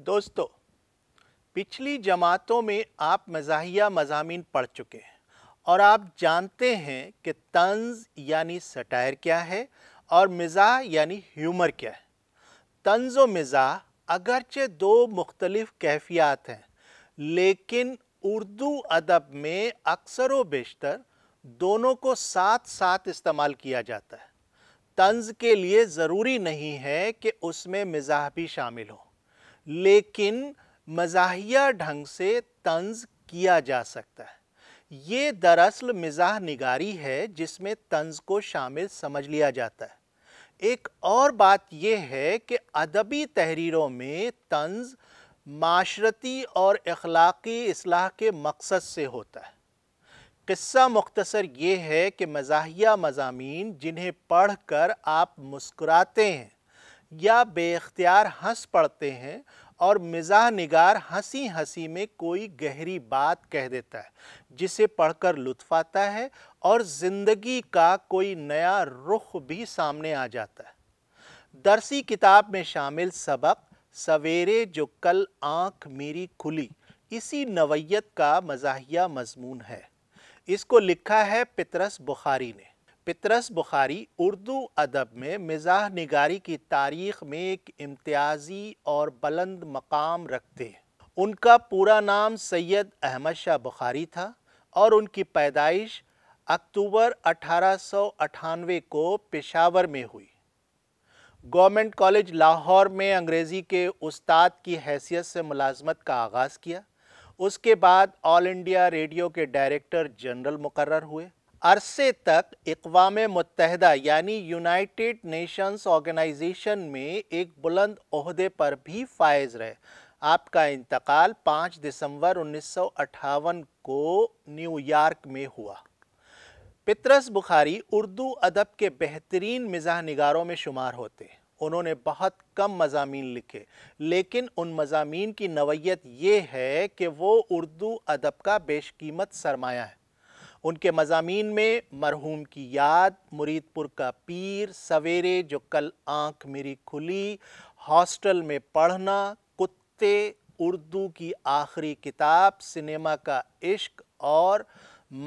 दोस्तों पिछली जमातों में आप मज़ाहिया मजामी पढ़ चुके हैं और आप जानते हैं कि तंज यानी सटायर क्या है और मिज़ाह यानी ह्यूमर क्या है तंज व मिज़ाह अगरचे दो मुख्तलिफ कैफियात हैं लेकिन उर्दू अदब में अक्सर व बेशतर दोनों को साथ साथ इस्तेमाल किया जाता है तंज के लिए ज़रूरी नहीं है कि उसमें मिज़ाह भी शामिल हों लेकिन मजाहिया ढंग से तंज किया जा सकता है ये दरअसल मिजाह निगारी है जिसमें तंज को शामिल समझ लिया जाता है एक और बात यह है कि अदबी तहरीरों में तंज माशरती और अखलाक़ी असलाह के मकसद से होता है किस्सा मुख्तसर ये है कि मजाहिया मजामी जिन्हें पढ़ कर आप मुस्कुराते हैं या बेख्तियार हंस पड़ते हैं और मिजाह निगार हंसी हंसी में कोई गहरी बात कह देता है जिसे पढ़कर लुत्फ आता है और ज़िंदगी का कोई नया रुख भी सामने आ जाता है दरसी किताब में शामिल सबक सवेरे जो कल आंख मेरी खुली इसी नवयत का मजाहिया मजमून है इसको लिखा है पितरस बुखारी ने पितरस बुखारी उर्दू अदब में मिजाह निगारी की तारीख में एक इम्तियाजी और बुलंद मकाम रखते हैं उनका पूरा नाम सैयद अहमद शाह बुखारी था और उनकी पैदाइश अक्टूबर अठानवे को पेशावर में हुई गवर्नमेंट कॉलेज लाहौर में अंग्रेज़ी के उस्ताद की हैसियत से मुलाजमत का आगाज़ किया उसके बाद ऑल इंडिया रेडियो के डायरेक्टर जनरल मुकर हुए अरसे तक इकवाम मुतहदा यानी यूनाइटेड नेशंस ऑर्गेनाइजेशन में एक बुलंद अहदे पर भी फायज रहे आपका इंतकाल 5 दिसंबर उन्नीस को न्यूयॉर्क में हुआ पितरस बुखारी उर्दू अदब के बेहतरीन मिजाह नगारों में शुमार होते उन्होंने बहुत कम मजामी लिखे लेकिन उन मजामी की नवयत ये है कि वो उर्दू अदब का बेशकीमत सरमाया है उनके मजामी में मरहूम की याद मुरीदपुर का पीर सवेरे जो कल आंख मेरी खुली हॉस्टल में पढ़ना कुत्ते उर्दू की आखिरी किताब सिनेमा का इश्क और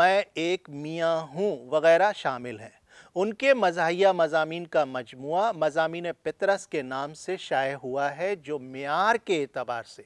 मैं एक मियाँ हूँ वगैरह शामिल हैं उनके मजाहिया मजामी का मजमू मजामी पितरस के नाम से शाये हुआ है जो मैार के अतबार से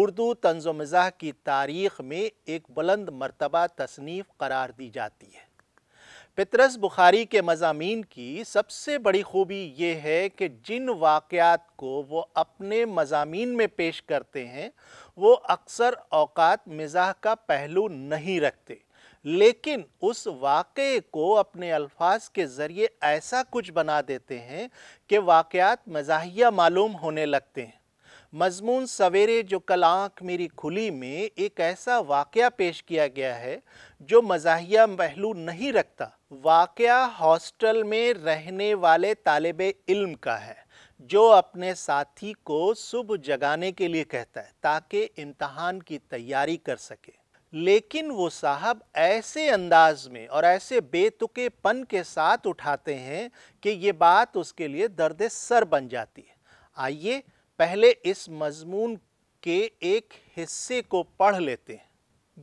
उर्दू तंज मज़ा की तारीख़ में एक बुलंद मरतबा तसनीफ़ करार दी जाती है पितरस बुखारी के मजामी की सबसे बड़ी खूबी ये है कि जिन वाक़ात को वो अपने मजामी में पेश करते हैं वो अक्सर अवकात मिजाह का पहलू नहीं रखते लेकिन उस वाक़े को अपने अल्फाज के ज़रिए ऐसा कुछ बना देते हैं कि वाक़ात मजाहिया मालूम होने लगते हैं मजमून सवेरे जो कल आँख मेरी खुली में एक ऐसा वाक़ पेश किया गया है जो मजाहिया पहलू नहीं रखता वाक़ हॉस्टल में रहने वाले तालब इल्म का है जो अपने साथी को सुबह जगाने के लिए कहता है ताकि इम्तहान की तैयारी कर सके लेकिन वो साहब ऐसे अंदाज में और ऐसे बेतुकेपन के साथ उठाते हैं कि ये बात उसके लिए दर्द सर बन जाती है आइए पहले इस मजमून के एक हिस्से को पढ़ लेते हैं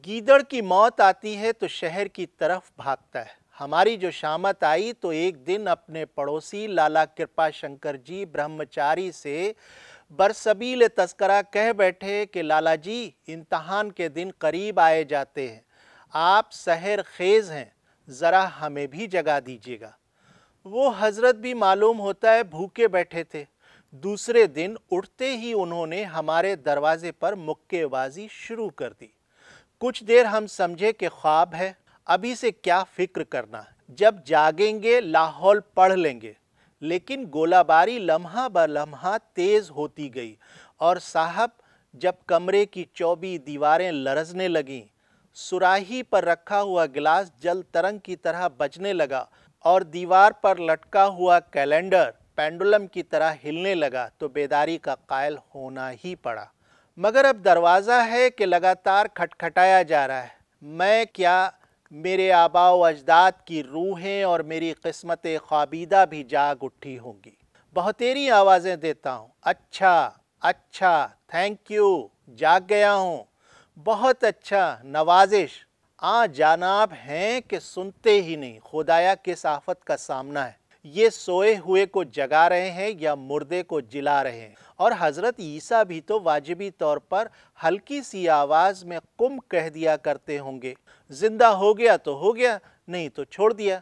गीदड़ की मौत आती है तो शहर की तरफ भागता है हमारी जो शामत आई तो एक दिन अपने पड़ोसी लाला कृपा शंकर जी ब्रह्मचारी से बरसबील तस्करा कह बैठे कि लाला जी इम्तहान के दिन करीब आए जाते हैं आप सहर खेज़ हैं ज़रा हमें भी जगा दीजिएगा वो हज़रत भी मालूम होता है भूखे बैठे थे दूसरे दिन उठते ही उन्होंने हमारे दरवाज़े पर मुक्केबाजी शुरू कर दी कुछ देर हम समझे कि ख्वाब है अभी से क्या फ़िक्र करना जब जागेंगे लाहौल पढ़ लेंगे लेकिन गोलाबारी लम्हा ब लम्हा तेज़ होती गई और साहब जब कमरे की चौबी दीवारें लरजने लगीं सुराही पर रखा हुआ गिलास जल तरंग की तरह बजने लगा और दीवार पर लटका हुआ कैलेंडर पेंडुलम की तरह हिलने लगा तो बेदारी का कायल होना ही पड़ा मगर अब दरवाज़ा है कि लगातार खटखटाया जा रहा है मैं क्या मेरे आबा अजदाद की रूहें और मेरी किस्मत ख्वाबीदा भी जाग उठी होंगी बहुतेरी आवाज़ें देता हूँ अच्छा अच्छा थैंक यू जाग गया हूँ बहुत अच्छा नवाजिश आ जानाब हैं कि सुनते ही नहीं खुदाया किस आफत का सामना है ये सोए हुए को जगा रहे हैं या मुर्दे को जिला रहे हैं और हज़रत ईसा भी तो वाजिबी तौर पर हल्की सी आवाज़ में कुम कह दिया करते होंगे ज़िंदा हो गया तो हो गया नहीं तो छोड़ दिया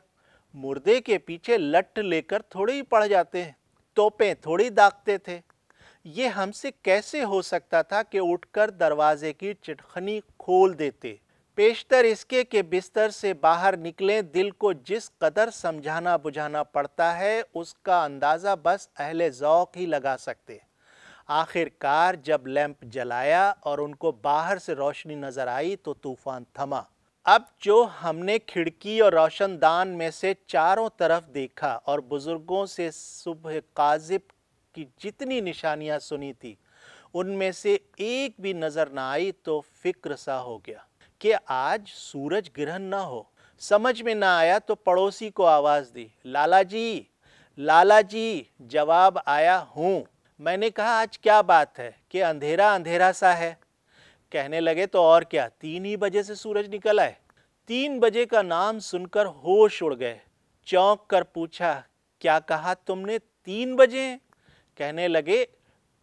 मुर्दे के पीछे लट लेकर थोड़े ही पड़ जाते हैं तोपें थोड़ी दागते थे ये हमसे कैसे हो सकता था कि उठकर दरवाजे की चिटखनी खोल देते पेशतर इसके के बिस्तर से बाहर निकलें दिल को जिस कदर समझाना बुझाना पड़ता है उसका अंदाज़ा बस अहले ज़ौक ही लगा सकते आखिरकार जब लैंप जलाया और उनको बाहर से रोशनी नज़र आई तो तूफ़ान थमा अब जो हमने खिड़की और रोशनदान में से चारों तरफ देखा और बुज़ुर्गों से सुबह काजिब की जितनी निशानियाँ सुनी थी उनमें से एक भी नज़र ना आई तो फ़िक्र सा हो गया कि आज सूरज ग्रहण ना हो समझ में ना आया तो पड़ोसी को आवाज़ दी लाला जी लाला जी जवाब आया हूँ मैंने कहा आज क्या बात है कि अंधेरा अंधेरा सा है कहने लगे तो और क्या तीन ही बजे से सूरज निकल आए तीन बजे का नाम सुनकर होश उड़ गए चौंक कर पूछा क्या कहा तुमने तीन बजे कहने लगे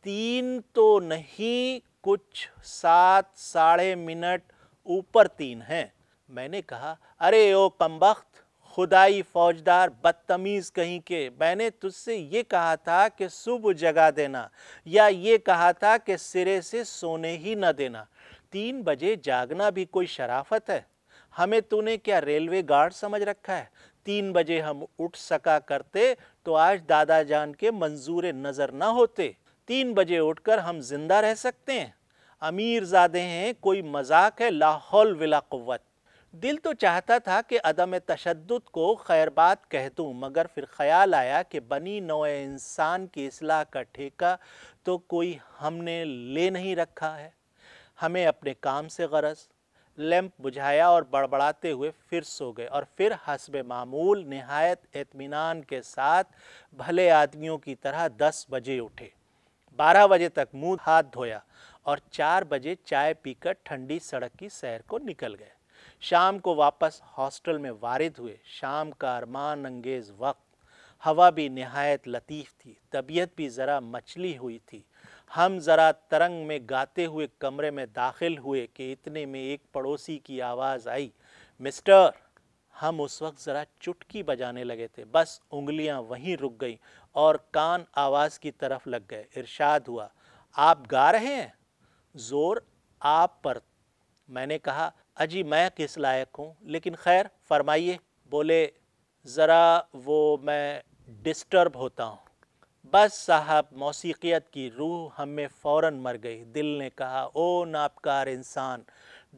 तीन तो नहीं कुछ सात साढ़े मिनट ऊपर तीन हैं मैंने कहा अरे ओ कमबख्त खुदाई फौजदार बदतमीज़ कहीं के मैंने तुझसे ये कहा था कि सुबह जगा देना या ये कहा था कि सिरे से सोने ही न देना तीन बजे जागना भी कोई शराफत है हमें तूने क्या रेलवे गार्ड समझ रखा है तीन बजे हम उठ सका करते तो आज दादा जान के मंजूर नज़र न होते तीन बजे उठकर हम जिंदा रह सकते हैं अमीर ज़ादे हैं कोई मजाक है लाहौल विला क़वत दिल तो चाहता था कि अदम तशद को खैरबाद कह दूँ मगर फिर ख्याल आया कि बनी नौ इंसान की असलाह का ठेका तो कोई हमने ले नहीं रखा है हमें अपने काम से गरज लैंप बुझाया और बड़बड़ाते हुए फिर सो गए और फिर हसब मामूल नहायत इतमान के साथ भले आदमियों की तरह दस बजे उठे बारह बजे तक मुंह हाथ धोया और चार बजे चाय पीकर ठंडी सड़क की सैर को निकल गए शाम को वापस हॉस्टल में वारिद हुए शाम का अरमान अंगेज वक्त हवा भी नहायत लतीफ़ थी तबीयत भी ज़रा मछली हुई थी हम ज़रा तरंग में गाते हुए कमरे में दाखिल हुए कि इतने में एक पड़ोसी की आवाज़ आई मिस्टर हम उस वक्त ज़रा चुटकी बजाने लगे थे बस उंगलियां वहीं रुक गईं और कान आवाज़ की तरफ लग गए इरशाद हुआ आप गा रहे हैं ज़ोर आप पर मैंने कहा अजी मैं किस लायक हूँ लेकिन खैर फरमाइए बोले ज़रा वो मैं डिस्टर्ब होता हूँ बस साहब मौसीक़ियत की रूह हम में फ़ौर मर गई दिल ने कहा ओ नापकार इंसान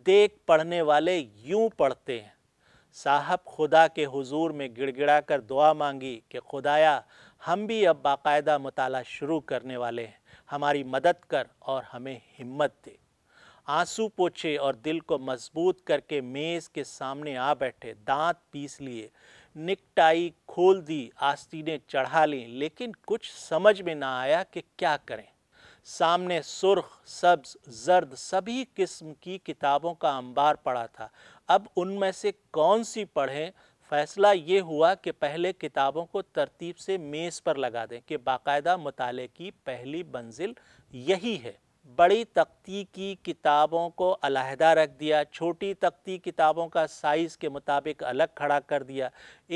देख पढ़ने वाले यूं पढ़ते हैं साहब खुदा के हुजूर में गिड़गिड़ा कर दुआ मांगी कि खुदाया हम भी अब बाकायदा मताल शुरू करने वाले हैं हमारी मदद कर और हमें हिम्मत दे आंसू पोछे और दिल को मजबूत करके मेज़ के सामने आ बैठे दांत पीस लिए निकटाई खोल दी आस्तीनें चढ़ा लीं लेकिन कुछ समझ में ना आया कि क्या करें सामने सुर्ख सब्ज जर्द सभी किस्म की किताबों का अंबार पड़ा था अब उनमें से कौन सी पढ़ें फ़ैसला ये हुआ कि पहले किताबों को तरतीब से मेज़ पर लगा दें कि बाकायदा मताले की पहली मंजिल यही है बड़ी तख्ती की किताबों को अलहदा रख दिया छोटी तख्ती किताबों का साइज़ के मुताबिक अलग खड़ा कर दिया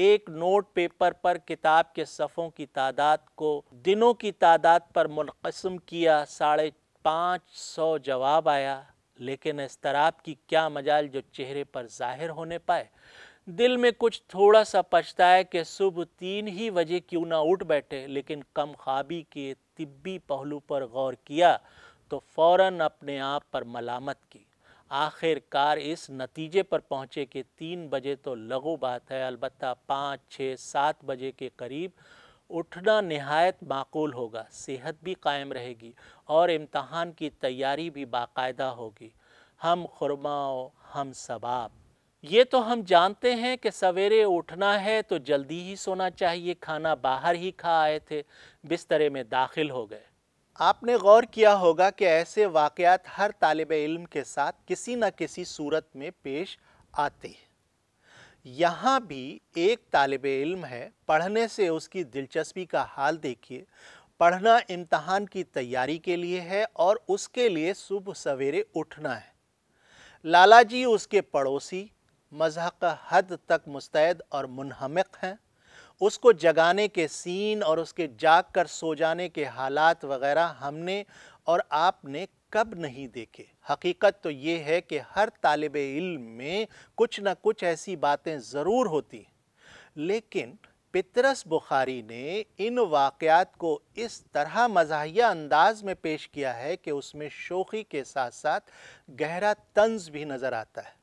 एक नोट पेपर पर किताब के सफ़ों की तादाद को दिनों की तादाद पर मुनकसम किया साढ़े पाँच सौ जवाब आया लेकिन इस तराब की क्या मजाल जो चेहरे पर ज़ाहिर होने पाए दिल में कुछ थोड़ा सा पछताए कि सुबह तीन ही बजे क्यों ना उठ बैठे लेकिन कम खाबी के तिब्बी पहलू पर गौर किया तो फ़ौर अपने आप पर मलामत की आखिरकार इस नतीजे पर पहुँचे कि तीन बजे तो लघु बात है अलबत् पाँच छः सात बजे के करीब उठना नहायत माकूल होगा सेहत भी कायम रहेगी और इम्तहान की तैयारी भी बाकायदा होगी हम खुरमाओ हम सबाब ये तो हम जानते हैं कि सवेरे उठना है तो जल्दी ही सोना चाहिए खाना बाहर ही खा आए थे बिस्तरे में दाखिल हो गए आपने गौर किया होगा कि ऐसे वाक़ात हर तालब इल्म के साथ किसी न किसी सूरत में पेश आते हैं यहाँ भी एक तालब इल्म है पढ़ने से उसकी दिलचस्पी का हाल देखिए पढ़ना इम्तहान की तैयारी के लिए है और उसके लिए सुबह सवेरे उठना है लाला जी उसके पड़ोसी मजहक हद तक मुस्तैद और मुनहमक हैं उसको जगाने के सीन और उसके जाग कर सो जाने के हालात वगैरह हमने और आपने कब नहीं देखे हकीकत तो ये है कि हर तालब इल्म में कुछ ना कुछ ऐसी बातें ज़रूर होती हैं लेकिन पितरस बुखारी ने इन वाक़ात को इस तरह मजाहिया अंदाज में पेश किया है कि उसमें शोखी के साथ साथ गहरा तंज भी नज़र आता है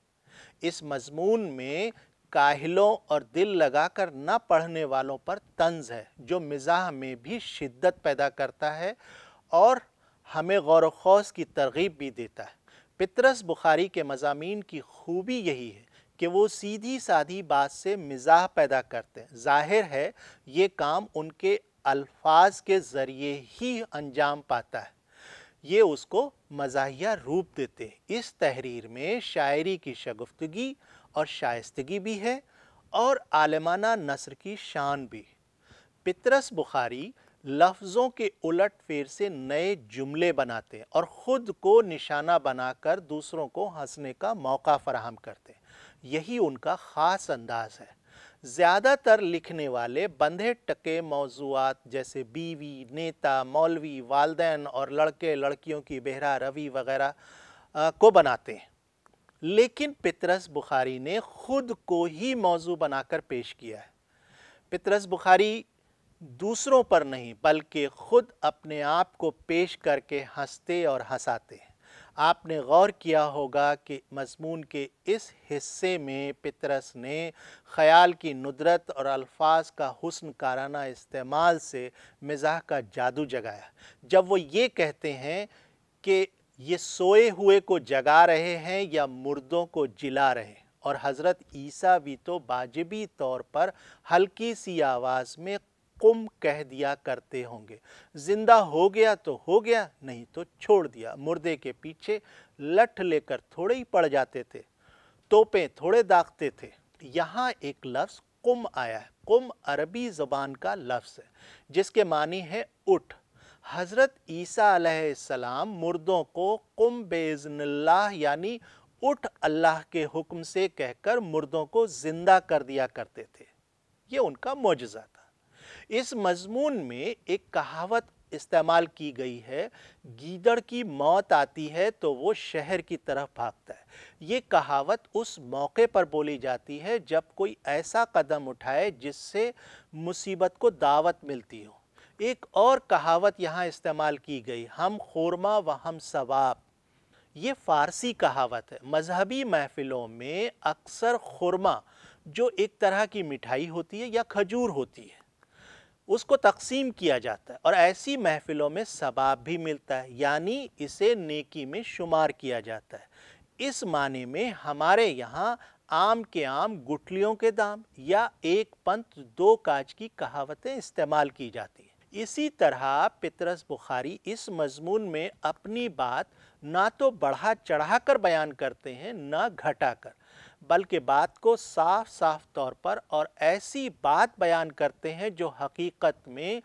इस मजमून में काहिलों और दिल लगाकर न पढ़ने वालों पर तंज है जो मिजाह में भी शिद्दत पैदा करता है और हमें गौर खौस की तरगीब भी देता है पितरस बुखारी के मजामी की खूबी यही है कि वो सीधी साधी बात से मिजाह पैदा करते हैं जाहिर है ये काम उनके अल्फाज के ज़रिए ही अंजाम पाता है ये उसको मजाया रूप देते हैं इस तहरीर में शायरी की शगुफ्तगी और शाइस्तगी भी है और आलमाना नसर की शान भी पितरस बुखारी लफ्ज़ों के उलट फेर से नए जुमले बनाते हैं और ख़ुद को निशाना बनाकर दूसरों को हंसने का मौका फराहम करते हैं यही उनका ख़ास अंदाज है ज़्यादातर लिखने वाले बंधे टके मौजूद जैसे बीवी नेता मौलवी वालदेन और लड़के लड़कियों की बेहरा रवि वगैरह को बनाते हैं लेकिन पितरस बुखारी ने खुद को ही मौजू बनाकर पेश किया है पितरस बुखारी दूसरों पर नहीं बल्कि खुद अपने आप को पेश करके हंसते और हंसाते हैं आपने गौर किया होगा कि मजमून के इस हिस्से में पितरस ने ख़याल की नुदरत और अल्फाज का हुस्न काराना इस्तेमाल से मिजाह का जादू जगाया जब वो ये कहते हैं कि ये सोए हुए को जगा रहे हैं या मुर्दों को जिला रहे हैं और हज़रत ईसा भी तो वाजबी तौर पर हल्की सी आवाज़ में कुम कह दिया करते होंगे जिंदा हो गया तो हो गया नहीं तो छोड़ दिया मुर्दे के पीछे लठ लेकर थोड़े ही पड़ जाते थे तोपे थोड़े दागते थे यहाँ एक लफ्ज़ कुम आया है कुम अरबी ज़बान का लफ्ज़ है जिसके मानी है उठ हज़रत ईसा मुर्दों को कुम बेजनल्ला यानी उठ अल्लाह के हुक्म से कहकर मुर्दों को ज़िंदा कर दिया करते थे ये उनका मोजा था इस मजमून में एक कहावत इस्तेमाल की गई है गीदड़ की मौत आती है तो वो शहर की तरफ भागता है ये कहावत उस मौके पर बोली जाती है जब कोई ऐसा कदम उठाए जिससे मुसीबत को दावत मिलती हो एक और कहावत यहाँ इस्तेमाल की गई हम खोरमा व हम सवाब ये फ़ारसी कहावत है मजहबी महफ़िलों में अक्सर खुरमा जो एक तरह की मिठाई होती है या खजूर होती है उसको तकसीम किया जाता है और ऐसी महफ़िलों में सबाब भी मिलता है यानी इसे नेकी में शुमार किया जाता है इस माने में हमारे यहाँ आम के आम गुटलियों के दाम या एक पंथ दो काज की कहावतें इस्तेमाल की जाती हैं इसी तरह पितरस बुखारी इस मजमून में अपनी बात ना तो बढ़ा चढ़ा कर बयान करते हैं ना घटा कर बल्कि बात को साफ साफ तौर पर और ऐसी बात बयान करते हैं जो हकीकत में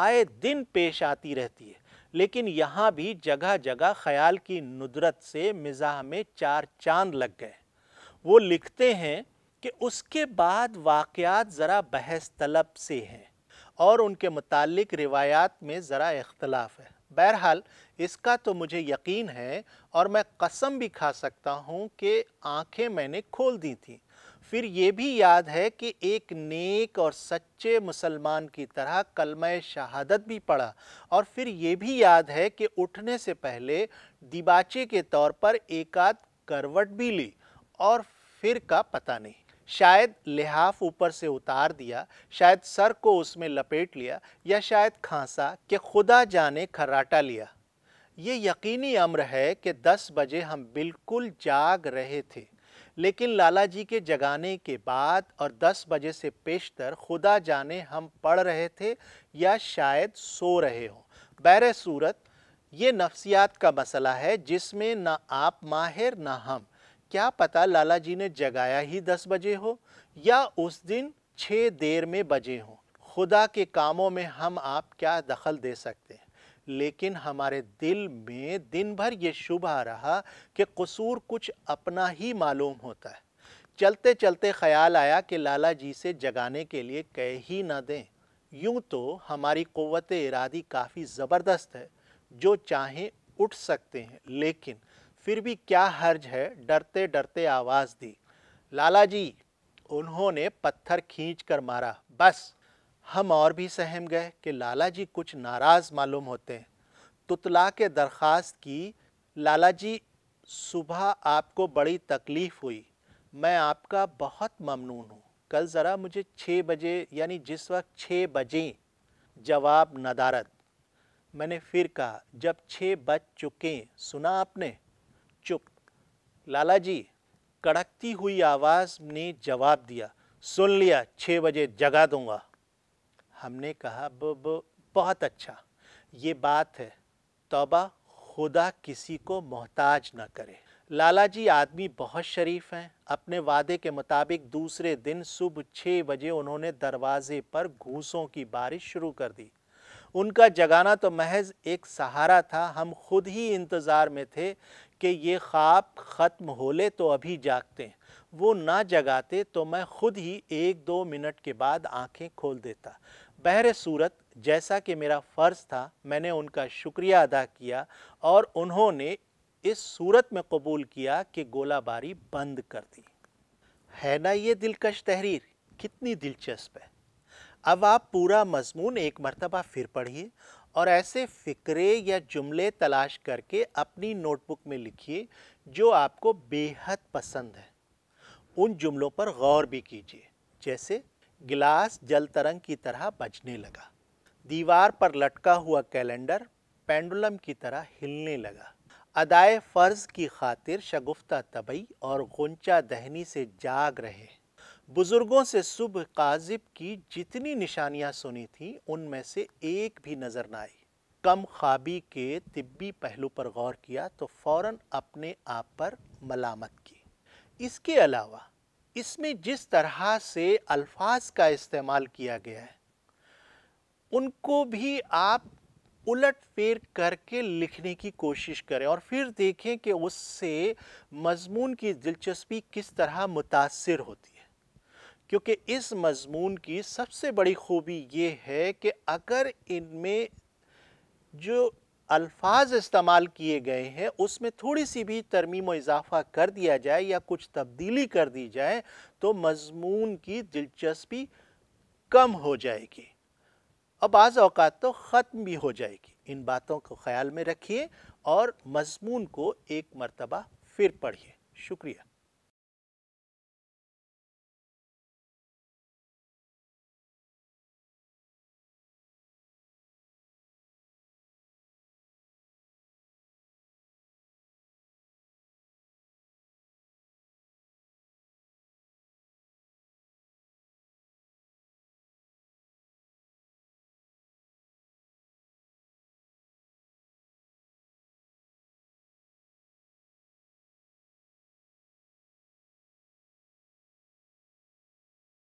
आए दिन पेश आती रहती है लेकिन यहाँ भी जगह जगह ख्याल की नुदरत से मिजाह में चार चांद लग गए वो लिखते हैं कि उसके बाद वाक़ात ज़रा बहस तलब से हैं और उनके मुतालिक रिवायात में ज़रा इख्तलाफ है बहरहाल इसका तो मुझे यकीन है और मैं कसम भी खा सकता हूँ कि आंखें मैंने खोल दी थी फिर ये भी याद है कि एक नेक और सच्चे मुसलमान की तरह कलम शहादत भी पढ़ा और फिर ये भी याद है कि उठने से पहले दिबाचे के तौर पर एकाध करवट भी ली और फिर का पता नहीं शायद लिहाफ ऊपर से उतार दिया शायद सर को उसमें लपेट लिया या शायद खांसा कि खुदा जाने खर्राटा लिया ये यकीनी अम्र है कि 10 बजे हम बिल्कुल जाग रहे थे लेकिन लाला जी के जगाने के बाद और 10 बजे से पेशतर खुदा जाने हम पढ़ रहे थे या शायद सो रहे हों बहर सूरत ये नफ्सियात का मसला है जिसमें ना आप माहिर ना हम क्या पता लाला जी ने जगाया ही दस बजे हो या उस दिन छः देर में बजे हों खुदा के कामों में हम आप क्या दखल दे सकते हैं लेकिन हमारे दिल में दिन भर ये शुभ आ रहा कि कसूर कुछ अपना ही मालूम होता है चलते चलते ख्याल आया कि लाला जी से जगाने के लिए कह ही ना दें यूं तो हमारी क़वत इरादी काफ़ी ज़बरदस्त है जो चाहें उठ सकते हैं लेकिन फिर भी क्या हर्ज है डरते डरते आवाज़ दी लाला जी उन्होंने पत्थर खींच कर मारा बस हम और भी सहम गए कि लाला जी कुछ नाराज़ मालूम होते हैं तुतला के दरख्वास्त की लाला जी सुबह आपको बड़ी तकलीफ़ हुई मैं आपका बहुत ममनून हूँ कल ज़रा मुझे छः बजे यानी जिस वक्त छः बजे जवाब नदारत मैंने फिर कहा जब छः बज चुके सुना आपने चुप लाला जी कड़कती हुई आवाज़ ने जवाब दिया सुन लिया छः बजे जगा दूंगा हमने कहा ब, ब बहुत अच्छा ये बात है तोबा खुदा किसी को मोहताज न करे लाला जी आदमी बहुत शरीफ हैं अपने वादे के मुताबिक दूसरे दिन सुबह छः बजे उन्होंने दरवाजे पर घूसों की बारिश शुरू कर दी उनका जगाना तो महज एक सहारा था हम खुद ही इंतज़ार में थे कि ये ख्वाब ख़त्म हो ले तो अभी जागते हैं वो ना जगाते तो मैं खुद ही एक दो मिनट के बाद आंखें खोल देता बहर सूरत जैसा कि मेरा फ़र्ज़ था मैंने उनका शुक्रिया अदा किया और उन्होंने इस सूरत में कबूल किया कि गोलाबारी बंद कर दी है ना ये दिलकश तहरीर कितनी दिलचस्प है अब आप पूरा मजमून एक मरतबा फिर पढ़िए और ऐसे फ़िक्रे या जुमले तलाश करके अपनी नोटबुक में लिखिए जो आपको बेहद पसंद है उन जुमलों पर गौर भी कीजिए जैसे गिलास जल तरंग की तरह बजने लगा दीवार पर लटका हुआ कैलेंडर पेंडुलम की तरह हिलने लगा अदाए फ़र्ज़ की खातिर शगुफ्ता तबई और गुंचा दहनी से जाग रहे बुज़ुर्गों से सुबह काजिब की जितनी निशानियां सुनी थीं उनमें से एक भी नज़र ना आई कम खाबी के तिब्बी पहलू पर गौर किया तो फ़ौर अपने आप पर मलामत की इसके अलावा इसमें जिस तरह से अल्फाज का इस्तेमाल किया गया है उनको भी आप उलट फेर करके लिखने की कोशिश करें और फिर देखें कि उससे मजमून की दिलचस्पी किस तरह मुतासर होती क्योंकि इस मजमून की सबसे बड़ी खूबी ये है कि अगर इनमें जो अल्फाज इस्तेमाल किए गए हैं उसमें थोड़ी सी भी तरमीम इजाफा कर दिया जाए या कुछ तब्दीली कर दी जाए तो मजमून की दिलचस्पी कम हो जाएगी और बाज़ अवकात तो ख़त्म भी हो जाएगी इन बातों को ख्याल में रखिए और मजमून को एक मरतबा फिर पढ़िए शुक्रिया